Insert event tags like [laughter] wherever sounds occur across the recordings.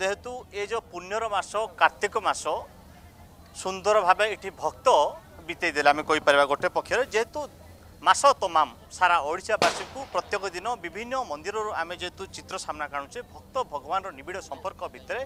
যেহেতু এ যে পুণ্যর মাস কার্তিক মাস সুন্দর ভাবে এটি ভক্ত বিতাই দেলে আমি কইপার গোটে পক্ষের যেহেতু মাস তমাম সারা ওড়িশাবাসীকে প্রত্যেক দিন বিভিন্ন মন্দিরর আমি যেহেতু চিত্র সামনা কাণুছে ভক্ত ভগবানর নিবিড় সম্পর্ক ভিতরে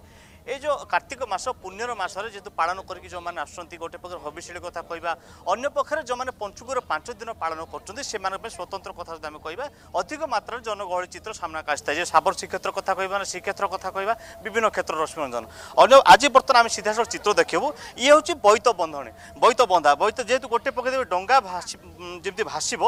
এই যে কার্তিক মাস পুণ্যর মাসরে যেহেতু পালন করি যে আসছেন গোটে পক্ষে হবিষ্যের কথা কহা অন্য পক্ষে যে পঞ্চুকর পাঁচ দিন পালন করছেন সে স্বতন্ত্র কথা যদি আমি কহা অধিক মাত্রার জনগহল চিত্র সামনাকে আসিথায় যে সাবর শ্রীক্ষেত্র কথা কহবা না শ্রীক্ষেত্র কথা কহবা বিভিন্ন ক্ষেত্র রশ্মিরঞ্জন অন্য আজ বর্তমানে আমি সিধাসল চিত্র দেখবু ইয়ে হচ্ছে বৈত বন্ধনী বৈত বন্ধা বৈত যেহেতু গোটে পক্ষে ডঙ্গা ভাসি যেমি ভাসিব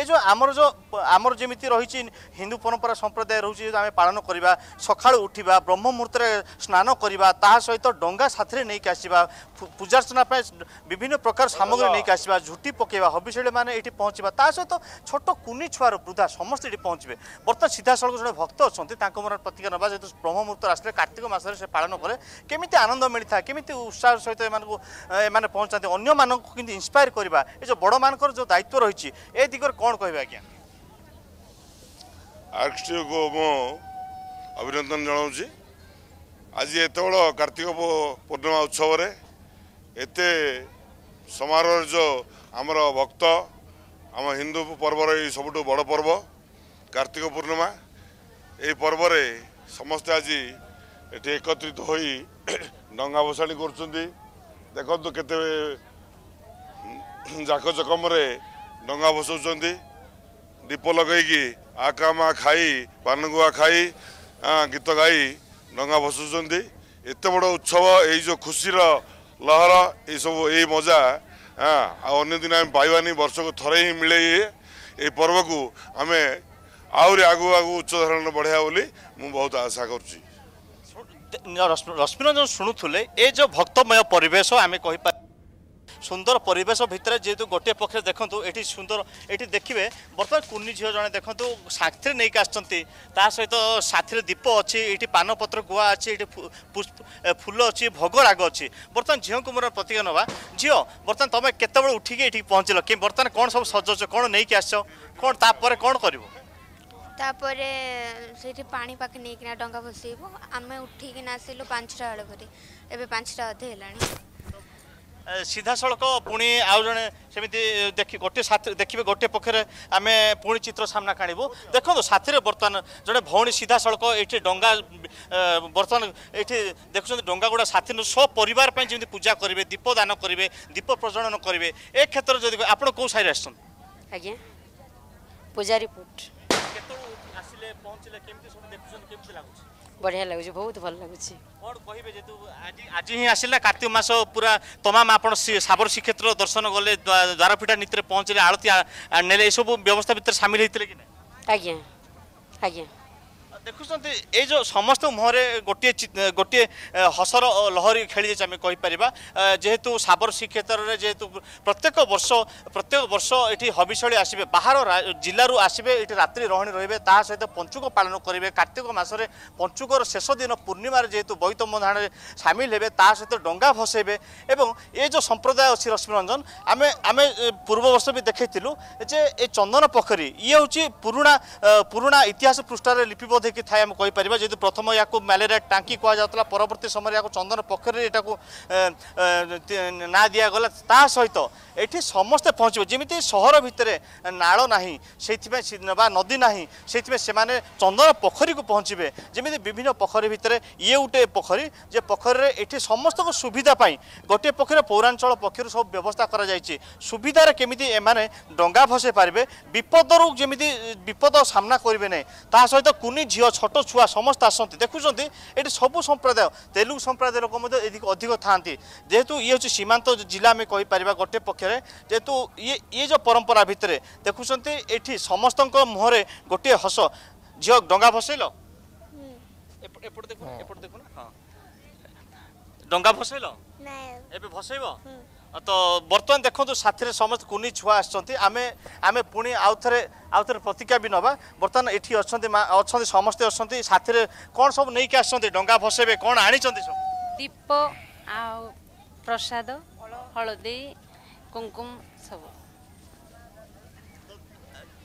এই যে ଆମର ଯେଉଁ ଆମର ଯେମିତି ରହିଛି ହିନ୍ଦୁ ପରମ୍ପରା ସମ୍ପ୍ରଦାୟ ରହୁଛି ଆମେ ପାଳନ କରିବା ସକାଳୁ ଉଠିବା ବ୍ରହ୍ମ ମୁହୂର୍ତ୍ତରେ ସ୍ନାନ କରିବା ତାହା ସହିତ ଡଙ୍ଗା ସାଥିରେ ନେଇକି ଆସିବା ପୂଜାର୍ଚ୍ଚନା ପାଇଁ ବିଭିନ୍ନ ପ୍ରକାର ସାମଗ୍ରୀ ନେଇକି ଆସିବା ଝୁଟି ପକାଇବା ହବିଶିଳୀମାନେ ଏଠି ପହଞ୍ଚିବା ତା ସହିତ ଛୋଟ କୁନି ଛୁଆର ବୃଦ୍ଧା ସମସ୍ତେ ଏଠି ପହଞ୍ଚିବେ ବର୍ତ୍ତମାନ ସିଧାସଳଖ ଜଣେ ଭକ୍ତ ଅଛନ୍ତି ତାଙ୍କ ମୋର ପ୍ରତିଜ୍ଞା ନେବା ଯେହେତୁ ବ୍ରହ୍ମ ମୁହୂର୍ତ୍ତରେ ଆସିଲେ କାର୍ତ୍ତିକ ମାସରେ ସେ ପାଳନ କଲେ କେମିତି ଆନନ୍ଦ ମିଳିଥାଏ କେମିତି ଉତ୍ସାହ ସହିତ ଏମାନଙ୍କୁ ଏମାନେ ପହଞ୍ଚାନ୍ତି ଅନ୍ୟମାନଙ୍କୁ କେମିତି ଇନ୍ସପାୟାର କରିବା ଏ ଯେଉଁ ବଡ଼ମାନଙ୍କର ଯେଉଁ ଦାୟିତ୍ୱ ରହିଛି ଏ ଦିଗରେ କ'ଣ କହିବା କହିବେ ଆଜ୍ଞା ଆର୍କିଷ୍ଟିଓକୁ ମୁଁ ଅଭିନନ୍ଦନ ଜଣାଉଛି ଆଜି ଏତେବେଳ କାର୍ତ୍ତିକ ପୂର୍ଣ୍ଣିମା ଉତ୍ସବରେ ଏତେ ସମାରୋହରେ ଯେଉଁ ଆମର ଭକ୍ତ ଆମ ହିନ୍ଦୁ ପର୍ବର ଏଇ ସବୁଠୁ ବଡ଼ ପର୍ବ କାର୍ତ୍ତିକ ପୂର୍ଣ୍ଣିମା ଏହି ପର୍ବରେ ସମସ୍ତେ ଆଜି ଏଠି ଏକତ୍ରିତ ହୋଇ [coughs] ଡଙ୍ଗା ଭସାଣି କରୁଛନ୍ତି ଦେଖନ୍ତୁ କେତେ ଜାକଜକମରେ ଡଙ୍ଗା ଭସଉଛନ୍ତି ଦୀପ ଲଗେଇକି ଆକା ମା ଖାଇ ପାନଗୁଆ ଖାଇ ଗୀତ ଗାଇ ଡଙ୍ଗା ଭସୁଛନ୍ତି ଏତେ ବଡ଼ ଉତ୍ସବ ଏଇ ଯେଉଁ ଖୁସିର ଲହର ଏଇସବୁ ଏଇ ମଜା ଆଉ ଅନ୍ୟ ଦିନ ଆମେ ପାଇବାନି ବର୍ଷକୁ ଥରେ ହିଁ ମିଳେ ଏଇ ପର୍ବକୁ ଆମେ ଆହୁରି ଆଗକୁ ଆଗକୁ ଉଚ୍ଚ ଧରଣ ବଢ଼େଇବା ବୋଲି ମୁଁ ବହୁତ ଆଶା କରୁଛି ରଶ୍ମିରଞ୍ଜନ ଶୁଣୁଥିଲେ ଏ ଯେଉଁ ଭକ୍ତମୟ ପରିବେଶ ଆମେ କହିପାରିବା সুন্দর পরিবেশ ভিতরে যেহেতু গোটিয়ে পক্ষে দেখুন এটি সুন্দর এটি দেখবে বর্তমানে কুনি ঝিও জন দেখুন সাথে নিয়ে আসছেন তা সহ সাথে দীপ অটি পানপত্র গুয়া আছে এটি ফুল অগ রাগ অর্তমান বর্তমান ঝিউকে মোর প্রতীক নেওয়া ঝিও বর্তমান তুমি কতবে উঠিকি এটি পৌঁছল কি বর্তমানে কম সব সজছ কোণ নিয়ে আসছ কোণ তাপরে কোণ করব তাপরে সেটি পা পাখে নিয়ে ডঙ্গা ভসাইব আমি উঠিকিনা আসলু পাঁচটা বেড়ে এবার পাঁচটা অধে হলানি ସିଧାସଳଖ ପୁଣି ଆଉ ଜଣେ ସେମିତି ଦେଖି ଗୋଟିଏ ସାଥୀ ଦେଖିବେ ଗୋଟିଏ ପକ୍ଷରେ ଆମେ ପୁଣି ଚିତ୍ର ସାମ୍ନାକୁ ଆଣିବୁ ଦେଖନ୍ତୁ ସାଥିରେ ବର୍ତ୍ତମାନ ଜଣେ ଭଉଣୀ ସିଧାସଳଖ ଏଠି ଡଙ୍ଗା ବର୍ତ୍ତମାନ ଏଠି ଦେଖୁଛନ୍ତି ଡଙ୍ଗାଗୁଡ଼ା ସାଥୀ ନୁ ସପରିବାର ପାଇଁ ଯେମିତି ପୂଜା କରିବେ ଦୀପ ଦାନ କରିବେ ଦୀପ ପ୍ରଜ୍ୱଳନ କରିବେ ଏ କ୍ଷେତ୍ରରେ ଯଦି ଆପଣ କେଉଁ ସାହିରେ ଆସିଛନ୍ତି ଆଜ୍ଞା ପୂଜାରୀ ପଟ କେତେବେଳେ ଆସିଲେ ପହଞ୍ଚିଲେ କେମିତି ସବୁ ଦେଖୁଛନ୍ତି କେମିତି ଲାଗୁଛି বঢ়িয়া লাগুছে বহুত ভাল লাগুছে কোন কহিবে যেতু আজি আজি হি আসিলা কার্তিক মাস পুরা তমাম আপন সাবর শ্রীক্ষেত্র দর্শন গলে দ্বারপীঠা নীতিরে পৌঁছিলে আলতি নেলে এসব ব্যবস্থা ভিতরে সামিল হইতিলে কি না আজ্ঞা আজ্ঞা ଦେଖୁଛନ୍ତି ଏଇ ଯେଉଁ ସମସ୍ତ ମୁହଁରେ ଗୋଟିଏ ଗୋଟିଏ ହସର ଲହରୀ ଖେଳିଯାଇଛି ଆମେ କହିପାରିବା ଯେହେତୁ ସାବର ଶ୍ରୀକ୍ଷେତ୍ରରେ ଯେହେତୁ ପ୍ରତ୍ୟେକ ବର୍ଷ ପ୍ରତ୍ୟେକ ବର୍ଷ ଏଠି ହବିଷଳି ଆସିବେ ବାହାର ଜିଲ୍ଲାରୁ ଆସିବେ ଏଠି ରାତ୍ରି ରହଣି ରହିବେ ତା ସହିତ ପଞ୍ଚୁକ ପାଳନ କରିବେ କାର୍ତ୍ତିକ ମାସରେ ପଞ୍ଚୁକର ଶେଷ ଦିନ ପୂର୍ଣ୍ଣିମାରେ ଯେହେତୁ ବୈତମ୍ବ ଧାରଣରେ ସାମିଲ ହେବେ ତା ସହିତ ଡଙ୍ଗା ଭସେଇବେ ଏବଂ ଏ ଯେଉଁ ସମ୍ପ୍ରଦାୟ ଅଛି ରଶ୍ମିରଞ୍ଜନ ଆମେ ଆମେ ପୂର୍ବ ବର୍ଷ ବି ଦେଖେଇଥିଲୁ ଯେ ଏ ଚନ୍ଦନ ପୋଖରୀ ଇଏ ହେଉଛି ପୁରୁଣା ପୁରୁଣା ଇତିହାସ ପୃଷ୍ଠାରେ ଲିପିବଦ୍ଧ ହୋଇକି ଥାଏ ଆମେ କହିପାରିବା ଯଦି ପ୍ରଥମ ଏହାକୁ ମ୍ୟାଲେରିଆ ଟାଙ୍କି କୁହାଯାଉଥିଲା ପରବର୍ତ୍ତୀ ସମୟରେ ୟାକୁ ଚନ୍ଦନ ପୋଖରୀରେ ଏଟାକୁ ନାଁ ଦିଆଗଲା ତା ସହିତ ଏଠି ସମସ୍ତେ ପହଞ୍ଚିବ ଯେମିତି ସହର ଭିତରେ ନାଳ ନାହିଁ ସେଇଥିପାଇଁ ବା ନଦୀ ନାହିଁ ସେଇଥିପାଇଁ ସେମାନେ ଚନ୍ଦନ ପୋଖରୀକୁ ପହଞ୍ଚିବେ ଯେମିତି ବିଭିନ୍ନ ପୋଖରୀ ଭିତରେ ଇଏ ଗୋଟେ ପୋଖରୀ ଯେ ପୋଖରୀରେ ଏଠି ସମସ୍ତଙ୍କ ସୁବିଧା ପାଇଁ ଗୋଟିଏ ପୋଖରୀ ପୌରାଞ୍ଚଳ ପକ୍ଷରୁ ସବୁ ବ୍ୟବସ୍ଥା କରାଯାଇଛି ସୁବିଧାରେ କେମିତି ଏମାନେ ଡଙ୍ଗା ଭସେଇ ପାରିବେ ବିପଦରୁ ଯେମିତି ବିପଦ ସାମ୍ନା କରିବେ ନାହିଁ ତା ସହିତ କୁନି ଝିଅ ଝିଅ ଛୋଟ ଛୁଆ ସମସ୍ତେ ଆସନ୍ତି ଦେଖୁଛନ୍ତି ଏଠି ସବୁ ସମ୍ପ୍ରଦାୟ ତେଲୁଗୁ ସମ୍ପ୍ରଦାୟ ଲୋକ ମଧ୍ୟ ଏଠି ଅଧିକ ଥାଆନ୍ତି ଯେହେତୁ ଇଏ ହେଉଛି ସୀମାନ୍ତ ଜିଲ୍ଲା ଆମେ କହିପାରିବା ଗୋଟେ ପକ୍ଷରେ ଯେହେତୁ ଇଏ ଇଏ ଯେଉଁ ପରମ୍ପରା ଭିତରେ ଦେଖୁଛନ୍ତି ଏଠି ସମସ୍ତଙ୍କ ମୁହଁରେ ଗୋଟିଏ ହସ ଝିଅ ଡଙ୍ଗା ଭସେଇଲ ଡଙ୍ଗା ଭସେଇଲ ଏବେ ଭସେଇବ ତ ବର୍ତ୍ତମାନ ଦେଖନ୍ତୁ ସାଥିରେ ସମସ୍ତେ କୁନି ଛୁଆ ଆସିଛନ୍ତି ଆମେ ଆମେ ପୁଣି ଆଉ ଥରେ ଆଉ ଥରେ ପ୍ରତିଜ୍ଞା ବି ନେବା ବର୍ତ୍ତମାନ ଏଠି ଅଛନ୍ତି ଅଛନ୍ତି ସମସ୍ତେ ଅଛନ୍ତି ସାଥିରେ କ'ଣ ସବୁ ନେଇକି ଆସିଛନ୍ତି ଡଙ୍ଗା ଭସେଇବେ କ'ଣ ଆଣିଛନ୍ତି ସବୁ ଦୀପ ଆଉ ପ୍ରସାଦ ହଳଦୀ କୁଙ୍କୁମ ସବୁ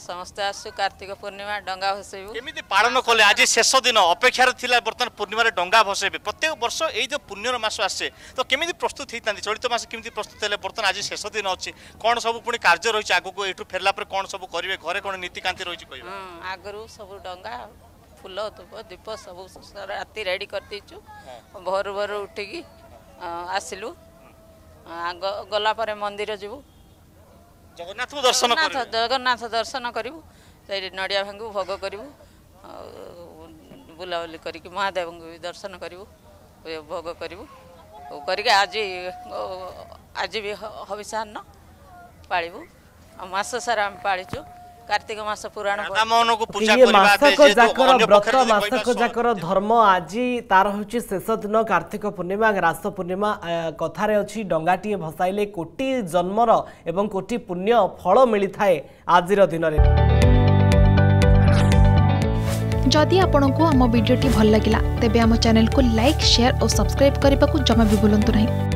ସମସ୍ତେ ଆସୁ କାର୍ତ୍ତିକ ପୂର୍ଣ୍ଣିମା ଡଙ୍ଗା ଭସେଇବୁ କେମିତି ପାଳନ କଲେ ଆଜି ଶେଷ ଦିନ ଅପେକ୍ଷାରେ ଥିଲା ବର୍ତ୍ତମାନ ପୂର୍ଣ୍ଣିମାରେ ଡଙ୍ଗା ଭସେଇବେ ପ୍ରତ୍ୟେକ ବର୍ଷ ଏଇ ଯେଉଁ ପୂର୍ଣ୍ଣିମାର ମାସ ଆସେ ତ କେମିତି ପ୍ରସ୍ତୁତ ହେଇଥାନ୍ତି ଚଳିତ ମାସ କେମିତି ପ୍ରସ୍ତୁତ ହେଲେ ବର୍ତ୍ତମାନ ଆଜି ଶେଷ ଦିନ ଅଛି କ'ଣ ସବୁ ପୁଣି କାର୍ଯ୍ୟ ରହିଛି ଆଗକୁ ଏଇଠୁ ଫେରିଲା ପରେ କ'ଣ ସବୁ କରିବେ ଘରେ କ'ଣ ନୀତିକାନ୍ତି ରହିଛି କହିବେ ଆଗରୁ ସବୁ ଡଙ୍ଗା ଫୁଲ ଧୂପ ଦୀପ ସବୁ ରାତି ରେଡ଼ି କରିଦେଇଛୁ ଭୋରୁ ଭୋରୁ ଉଠିକି ଆସିଲୁ ଗଲା ପରେ ମନ୍ଦିର ଯିବୁ ଜଗନ୍ନାଥ ଦର୍ଶନ ଜଗନ୍ନାଥ ଦର୍ଶନ କରିବୁ ସେଇଠି ନଡ଼ିଆ ଭାଙ୍ଗୁ ଭୋଗ କରିବୁ ଆଉ ବୁଲାବୁଲି କରିକି ମହାଦେବଙ୍କୁ ବି ଦର୍ଶନ କରିବୁ ଭୋଗ କରିବୁ କରିକି ଆଜି ଆଜି ବି ହବିଷାହ୍ନ ପାଳିବୁ ଆଉ ମାସ ସାରା ଆମେ ପାଳିଛୁ ধর্ম আজি তার হচ্ছে শেষ দিন কার্তিক পূর্ণিমা রাস পূর্ণিমা কথার অছি ডঙ্গাটিয়ে ভসাইলে কোটি জন্মর এবং কোটি পুণ্য ফল মিলি থাকে আজির দিনের যদি আপনার আমার ভিডিওটি ভাল লাগিলা তেবে আমার চ্যানেল লাইক শেয়ার ও সবসক্রাইব করা জমা বি ভুলতু না